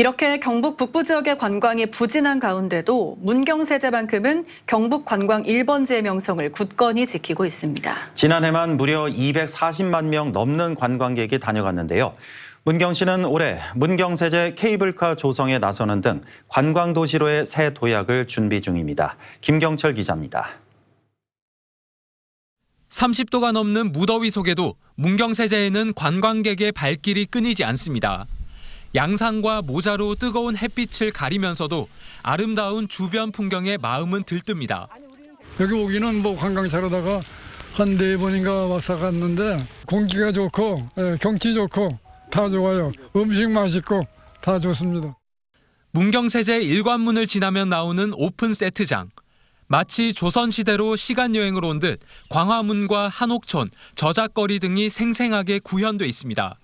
이렇게 경북 북부 지역의 관광이 부진한 가운데도 문경세제만큼은 경북 관광 1번지의 명성을 굳건히 지키고 있습니다. 지난해만 무려 240만 명 넘는 관광객이 다녀갔는데요. 문경시는 올해 문경세제 케이블카 조성에 나서는 등 관광도시로의 새 도약을 준비 중입니다. 김경철 기자입니다. 30도가 넘는 무더위 속에도 문경세제에는 관광객의 발길이 끊이지 않습니다. 양상과 모자로 뜨거운 햇빛을 가리면서도 아름다운 주변 풍경에 마음은 들뜹니다. 여기 오기는 뭐 관광차로다가 한네 번인가 왔어 갔는데 공기가 좋고 예, 경치 좋고 다 좋아요. 음식 맛있고 다 좋습니다. 문경세제 일관문을 지나면 나오는 오픈 세트장. 마치 조선시대로 시간여행을 온 듯 광화문과 한옥촌, 저작거리 등이 생생하게 구현돼 있습니다.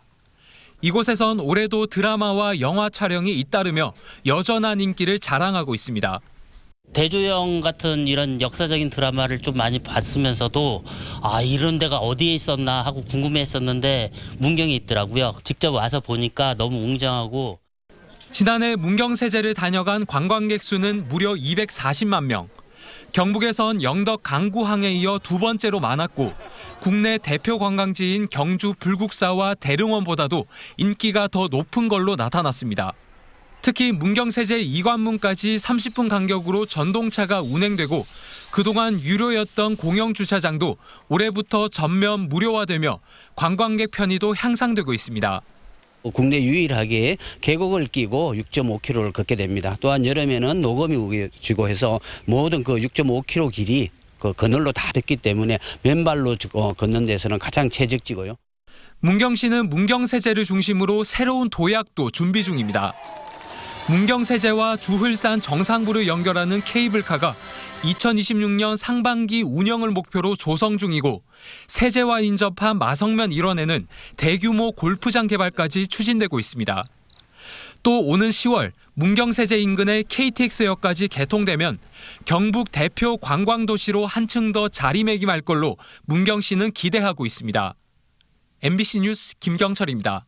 이곳에선 올해도 드라마와 영화 촬영이 잇따르며 여전한 인기를 자랑하고 있습니다. 대조영 같은 이런 역사적인 드라마를 좀 많이 봤으면서도 아 이런 데가 어디에 있었나 하고 궁금해했었는데 문경에 있더라고요. 직접 와서 보니까 너무 웅장하고 지난해 문경세제를 다녀간 관광객 수는 무려 240만 명. 경북에선 영덕 강구항에 이어 두 번째로 많았고 국내 대표 관광지인 경주 불국사와 대릉원보다도 인기가 더 높은 걸로 나타났습니다. 특히 문경세제 이관문까지 30분 간격으로 전동차가 운행되고 그동안 유료였던 공영 주차장도 올해부터 전면 무료화되며 관광객 편의도 향상되고 있습니다. 어, 국내 유일하게 계곡을 끼고 6.5km를 걷게 됩니다. 또한 여름에는 녹음이 우겨지고 해서 모든 그 6.5km 길이 그 그늘로 다 됐기 때문에 맨발로 어, 걷는 데서는 가장 최적지고요. 문경시는 문경세제를 중심으로 새로운 도약도 준비 중입니다. 문경세제와 주흘산 정상부를 연결하는 케이블카가 2026년 상반기 운영을 목표로 조성 중이고 세제와 인접한 마성면 일원에는 대규모 골프장 개발까지 추진되고 있습니다. 또 오는 10월 문경세제 인근의 KTX역까지 개통되면 경북 대표 관광도시로 한층 더 자리매김할 걸로 문경시는 기대하고 있습니다. MBC 뉴스 김경철입니다.